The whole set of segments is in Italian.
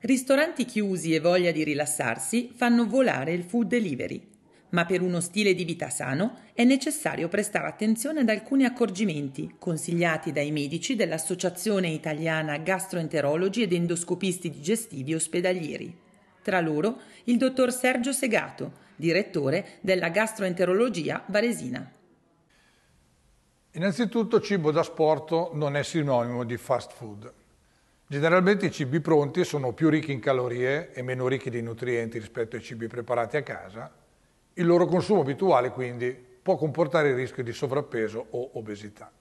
Ristoranti chiusi e voglia di rilassarsi fanno volare il food delivery, ma per uno stile di vita sano è necessario prestare attenzione ad alcuni accorgimenti consigliati dai medici dell'Associazione Italiana Gastroenterologi ed Endoscopisti Digestivi Ospedalieri. Tra loro il dottor Sergio Segato, direttore della gastroenterologia varesina. Innanzitutto cibo da sport non è sinonimo di fast food. Generalmente i cibi pronti sono più ricchi in calorie e meno ricchi di nutrienti rispetto ai cibi preparati a casa. Il loro consumo abituale quindi può comportare il rischio di sovrappeso o obesità.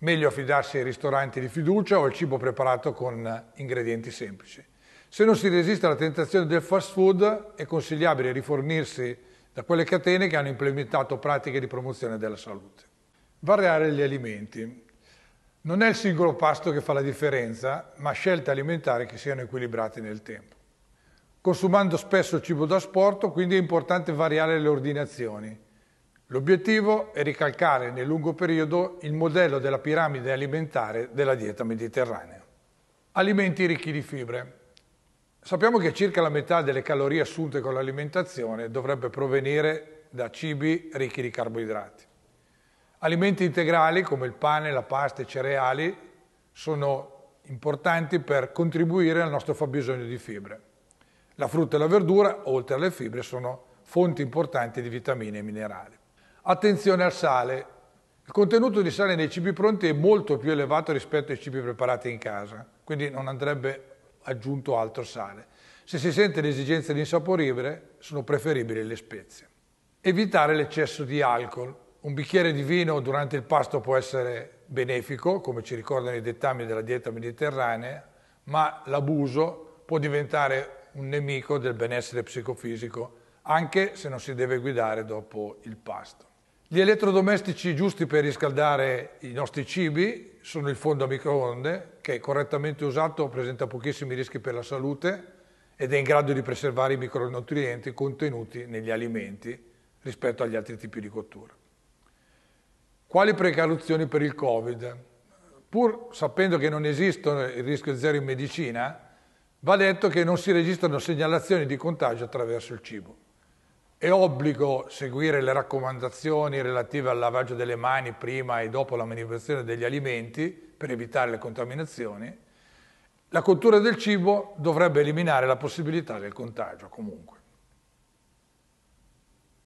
Meglio affidarsi ai ristoranti di fiducia o al cibo preparato con ingredienti semplici. Se non si resiste alla tentazione del fast food è consigliabile rifornirsi da quelle catene che hanno implementato pratiche di promozione della salute. Variare gli alimenti. Non è il singolo pasto che fa la differenza, ma scelte alimentari che siano equilibrate nel tempo. Consumando spesso cibo da sport, quindi è importante variare le ordinazioni. L'obiettivo è ricalcare nel lungo periodo il modello della piramide alimentare della dieta mediterranea. Alimenti ricchi di fibre. Sappiamo che circa la metà delle calorie assunte con l'alimentazione dovrebbe provenire da cibi ricchi di carboidrati. Alimenti integrali come il pane, la pasta e i cereali sono importanti per contribuire al nostro fabbisogno di fibre. La frutta e la verdura, oltre alle fibre, sono fonti importanti di vitamine e minerali. Attenzione al sale. Il contenuto di sale nei cibi pronti è molto più elevato rispetto ai cibi preparati in casa, quindi non andrebbe aggiunto altro sale. Se si sente l'esigenza di insaporire, sono preferibili le spezie. Evitare l'eccesso di alcol. Un bicchiere di vino durante il pasto può essere benefico, come ci ricordano i dettami della dieta mediterranea, ma l'abuso può diventare un nemico del benessere psicofisico, anche se non si deve guidare dopo il pasto. Gli elettrodomestici giusti per riscaldare i nostri cibi sono il fondo a microonde, che correttamente usato presenta pochissimi rischi per la salute ed è in grado di preservare i micronutrienti contenuti negli alimenti rispetto agli altri tipi di cottura. Quali precauzioni per il Covid? Pur sapendo che non esiste il rischio zero in medicina, va detto che non si registrano segnalazioni di contagio attraverso il cibo. È obbligo seguire le raccomandazioni relative al lavaggio delle mani prima e dopo la manipolazione degli alimenti per evitare le contaminazioni. La cottura del cibo dovrebbe eliminare la possibilità del contagio comunque.